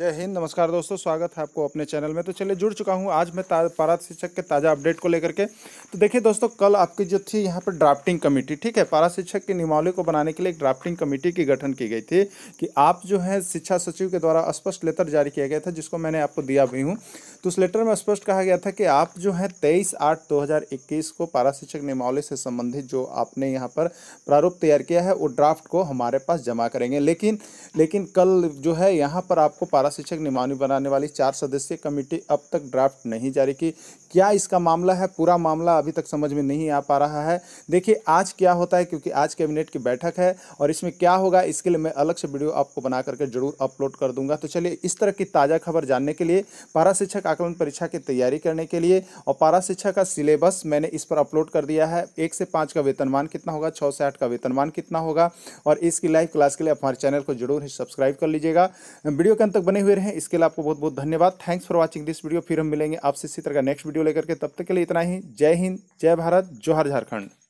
जय हिंद नमस्कार दोस्तों स्वागत है आपको अपने चैनल में तो चलिए जुड़ चुका हूँ आज मैं पारा शिक्षक के ताज़ा अपडेट को लेकर के तो देखिए दोस्तों कल आपकी जो थी यहाँ पर ड्राफ्टिंग कमेटी ठीक है पारा शिक्षक की नियमावली को बनाने के लिए एक ड्राफ्टिंग कमेटी की गठन की गई थी कि आप जो है शिक्षा सचिव के द्वारा स्पष्ट लेटर जारी किया गया था जिसको मैंने आपको दिया भी हूँ तो उस लेटर में स्पष्ट कहा गया था कि आप जो है तेईस आठ दो हज़ार इक्कीस को पारा शिक्षक नियमावली से संबंधित जो आपने यहाँ पर प्रारूप तैयार किया है वो ड्राफ्ट को हमारे पास जमा करेंगे लेकिन लेकिन कल जो है यहाँ पर आपको पारा शिक्षक नियमावली बनाने वाली चार सदस्यीय कमेटी अब तक ड्राफ्ट नहीं जारी की क्या इसका मामला है पूरा मामला अभी तक समझ में नहीं आ पा रहा है देखिए आज क्या होता है क्योंकि आज कैबिनेट की बैठक है और इसमें क्या होगा इसके लिए मैं अलग से वीडियो आपको बना करके जरूर अपलोड कर दूंगा तो चलिए इस तरह की ताज़ा खबर जानने के लिए पारा शिक्षक आकलन परीक्षा की तैयारी करने के लिए और पारा शिक्षा का सिलेबस मैंने इस पर अपलोड कर दिया है एक से पाँच का वेतनमान कितना होगा छः से आठ का वेतनमान कितना होगा और इसकी लाइव क्लास के लिए हमारे चैनल को जरूर ही सब्सक्राइब कर लीजिएगा वीडियो के अंत तक बने हुए रहें इसके लिए आपको बहुत बहुत धन्यवाद thanks for watching this video फिर हम मिलेंगे आपसे इसी तरह का नेक्स्ट वीडियो लेकर के तब तक के लिए इतना ही जय हिंद जय भारत जोहर झारखंड